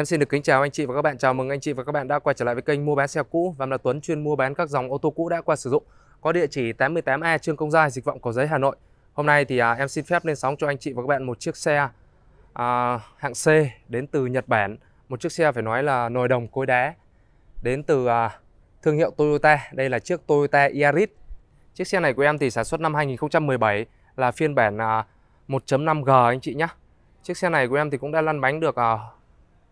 Em xin được kính chào anh chị và các bạn. Chào mừng anh chị và các bạn đã quay trở lại với kênh mua bán xe cũ và là Tuấn chuyên mua bán các dòng ô tô cũ đã qua sử dụng. Có địa chỉ 88A Trương Công Giai, Dịch vọng Cầu Giấy, Hà Nội. Hôm nay thì à, em xin phép lên sóng cho anh chị và các bạn một chiếc xe à, hạng C đến từ Nhật Bản, một chiếc xe phải nói là nồi đồng cối đá đến từ à, thương hiệu Toyota. Đây là chiếc Toyota Yaris. Chiếc xe này của em thì sản xuất năm 2017 là phiên bản à, 1.5G anh chị nhé. Chiếc xe này của em thì cũng đã lăn bánh được à,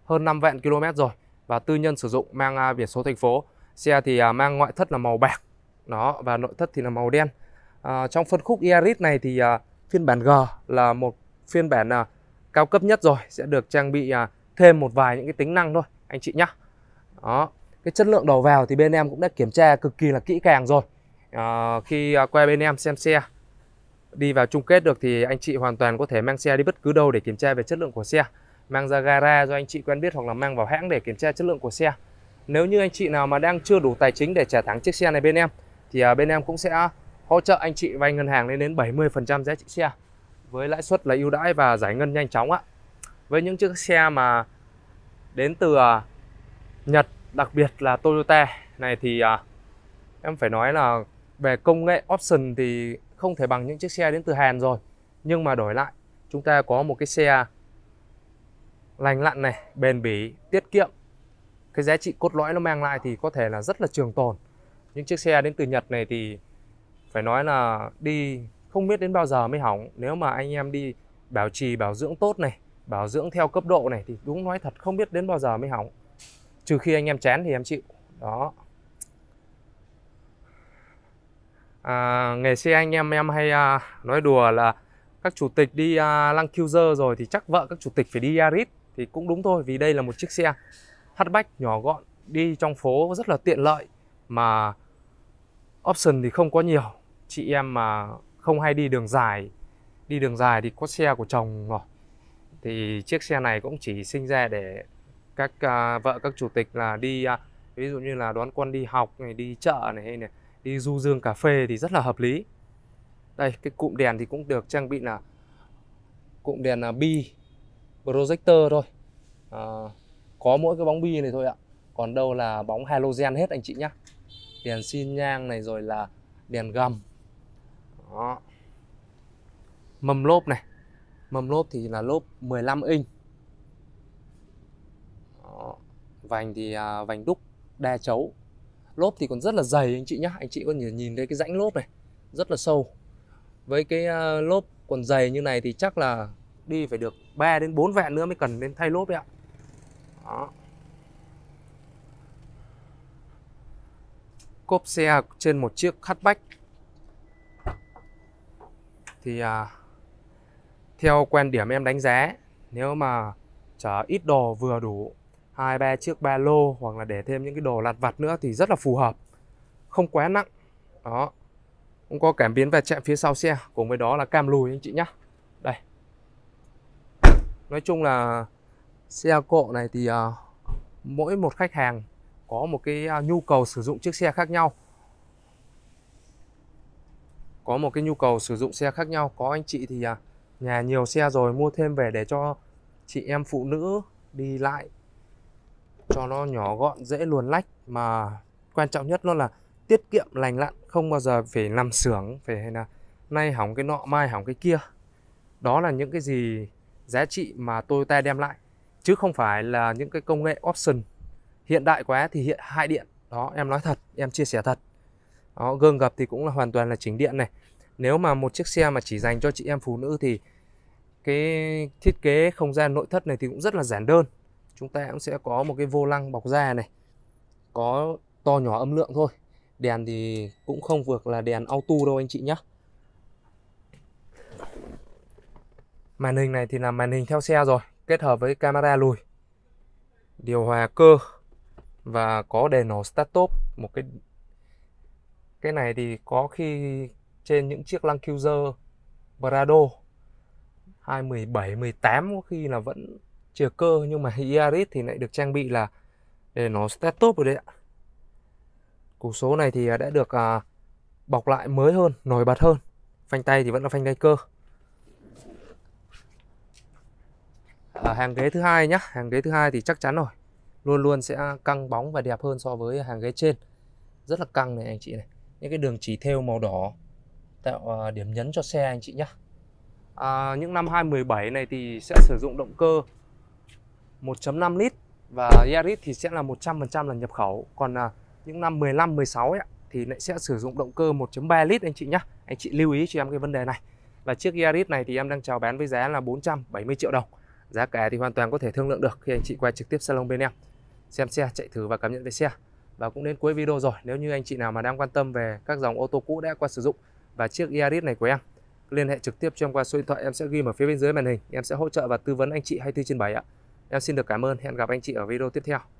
hơn 5 vạn km rồi và tư nhân sử dụng mang à, biển số thành phố xe thì à, mang ngoại thất là màu bạc đó và nội thất thì là màu đen à, trong phân khúc Yaris này thì à, phiên bản G là một phiên bản à, cao cấp nhất rồi sẽ được trang bị à, thêm một vài những cái tính năng thôi anh chị nhá đó cái chất lượng đầu vào thì bên em cũng đã kiểm tra cực kỳ là kỹ càng rồi à, khi à, qua bên em xem xe đi vào chung kết được thì anh chị hoàn toàn có thể mang xe đi bất cứ đâu để kiểm tra về chất lượng của xe mang ra gara do anh chị quen biết hoặc là mang vào hãng để kiểm tra chất lượng của xe nếu như anh chị nào mà đang chưa đủ tài chính để trả thẳng chiếc xe này bên em thì à, bên em cũng sẽ hỗ trợ anh chị vay ngân hàng lên đến 70% giá trị xe với lãi suất là ưu đãi và giải ngân nhanh chóng ạ với những chiếc xe mà đến từ à, Nhật đặc biệt là Toyota này thì à, em phải nói là về công nghệ option thì không thể bằng những chiếc xe đến từ Hàn rồi nhưng mà đổi lại chúng ta có một cái xe lành lặn này, bền bỉ, tiết kiệm. Cái giá trị cốt lõi nó mang lại thì có thể là rất là trường tồn. Những chiếc xe đến từ Nhật này thì phải nói là đi không biết đến bao giờ mới hỏng. Nếu mà anh em đi bảo trì bảo dưỡng tốt này, bảo dưỡng theo cấp độ này thì đúng nói thật không biết đến bao giờ mới hỏng. Trừ khi anh em chán thì em chịu. Đó. À, nghề xe anh em em hay à, nói đùa là các chủ tịch đi à, lăng Cuser rồi thì chắc vợ các chủ tịch phải đi Yaris thì cũng đúng thôi vì đây là một chiếc xe hatchback nhỏ gọn đi trong phố rất là tiện lợi mà option thì không có nhiều chị em mà không hay đi đường dài đi đường dài thì có xe của chồng rồi thì chiếc xe này cũng chỉ sinh ra để các uh, vợ các chủ tịch là đi uh, ví dụ như là đón con đi học này đi chợ này hay này đi du dương cà phê thì rất là hợp lý đây cái cụm đèn thì cũng được trang bị là cụm đèn là bi projector thôi à, có mỗi cái bóng bi này thôi ạ còn đâu là bóng halogen hết anh chị nhá đèn xin nhang này rồi là đèn gầm Đó. mâm lốp này mâm lốp thì là lốp 15 inch Đó. vành thì à, vành đúc đa chấu lốp thì còn rất là dày anh chị nhá anh chị có nhìn nhìn thấy cái rãnh lốp này rất là sâu với cái à, lốp còn dày như này thì chắc là đi phải được 3 đến 4 vẹn nữa mới cần nên thay lốp đấy ạ Đó. cốp xe trên một chiếc hatchback thì à, theo quan điểm em đánh giá nếu mà chở ít đồ vừa đủ hai ba chiếc ba lô hoặc là để thêm những cái đồ lặt vặt nữa thì rất là phù hợp không quá nặng đó cũng có cảm biến và chạm phía sau xe cùng với đó là cam lùi anh chị nhá đây nói chung là xe cộ này thì uh, mỗi một khách hàng có một cái uh, nhu cầu sử dụng chiếc xe khác nhau có một cái nhu cầu sử dụng xe khác nhau có anh chị thì uh, nhà nhiều xe rồi mua thêm về để cho chị em phụ nữ đi lại cho nó nhỏ gọn dễ luồn lách mà quan trọng nhất nó là tiết kiệm lành lặn không bao giờ phải nằm xưởng phải hay là nay hỏng cái nọ mai hỏng cái kia đó là những cái gì giá trị mà Toyota đem lại chứ không phải là những cái công nghệ option hiện đại quá thì hiện hại điện đó em nói thật em chia sẻ thật đó, gương gập thì cũng là hoàn toàn là chỉnh điện này nếu mà một chiếc xe mà chỉ dành cho chị em phụ nữ thì cái thiết kế không gian nội thất này thì cũng rất là giản đơn chúng ta cũng sẽ có một cái vô lăng bọc da này có to nhỏ âm lượng thôi đèn thì cũng không vượt là đèn auto đâu anh chị nhé Màn hình này thì là màn hình theo xe rồi, kết hợp với camera lùi. Điều hòa cơ và có đèn nổ start top một cái cái này thì có khi trên những chiếc Land Cruiser Prado 217 18 có khi là vẫn chìa cơ nhưng mà Yaris thì lại được trang bị là để nó start top rồi đấy ạ. Củ số này thì à, đã được à, bọc lại mới hơn, nổi bật hơn. Phanh tay thì vẫn là phanh tay cơ. ở à, hàng ghế thứ hai nhá hàng ghế thứ hai thì chắc chắn rồi luôn luôn sẽ căng bóng và đẹp hơn so với hàng ghế trên rất là căng này anh chị này những cái đường chỉ thêu màu đỏ tạo à, điểm nhấn cho xe anh chị nhá. à, những năm 2017 này thì sẽ sử dụng động cơ 1.5 lít và Yaris thì sẽ là 100% là nhập khẩu còn à, những năm 15 16 ấy, thì lại sẽ sử dụng động cơ 1.3 lít anh chị nhá, anh chị lưu ý cho em cái vấn đề này và chiếc Yaris này thì em đang chào bán với giá là 470 triệu đồng Giá cả thì hoàn toàn có thể thương lượng được khi anh chị qua trực tiếp salon bên em xem xe, chạy thử và cảm nhận về xe. Và cũng đến cuối video rồi, nếu như anh chị nào mà đang quan tâm về các dòng ô tô cũ đã qua sử dụng và chiếc Yaris này của em, liên hệ trực tiếp cho em qua số điện thoại em sẽ ghi ở phía bên dưới màn hình, em sẽ hỗ trợ và tư vấn anh chị tư trên 7 ạ. Em xin được cảm ơn, hẹn gặp anh chị ở video tiếp theo.